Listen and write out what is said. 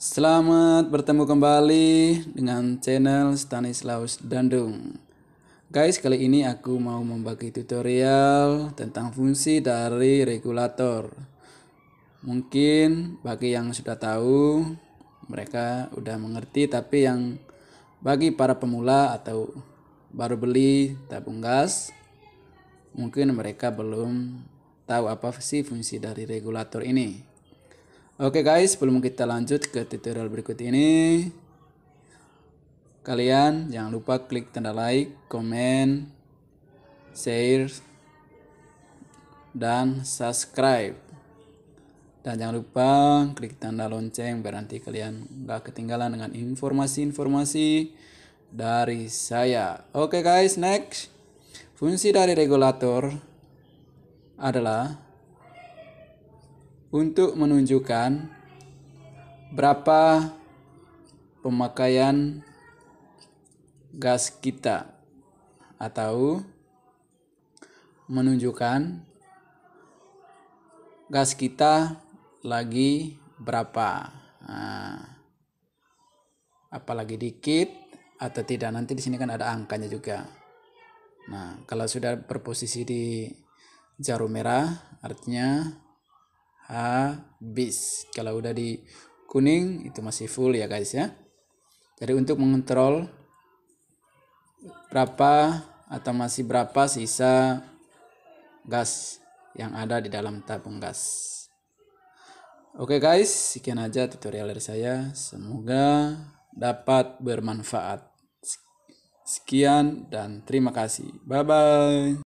Selamat bertemu kembali dengan channel Stanislaus Dandung. Guys, kali ini aku mau membagi tutorial tentang fungsi dari regulator. Mungkin bagi yang sudah tahu, mereka sudah mengerti, tapi yang bagi para pemula atau baru beli tabung gas, mungkin mereka belum tahu apa sih fungsi dari regulator ini. Oke guys, sebelum kita lanjut ke tutorial berikut ini, kalian jangan lupa klik tanda like, comment, share, dan subscribe. Dan jangan lupa klik tanda lonceng biar nanti kalian gak ketinggalan dengan informasi-informasi dari saya. Oke guys, next. Fungsi dari regulator adalah untuk menunjukkan berapa pemakaian gas kita atau menunjukkan gas kita lagi berapa. Nah, apalagi dikit atau tidak nanti di sini kan ada angkanya juga. Nah, kalau sudah berposisi di jarum merah artinya habis. Kalau udah di kuning itu masih full ya guys ya. Jadi untuk mengontrol berapa atau masih berapa sisa gas yang ada di dalam tabung gas. Oke guys, sekian aja tutorial dari saya. Semoga dapat bermanfaat. Sekian dan terima kasih. Bye bye.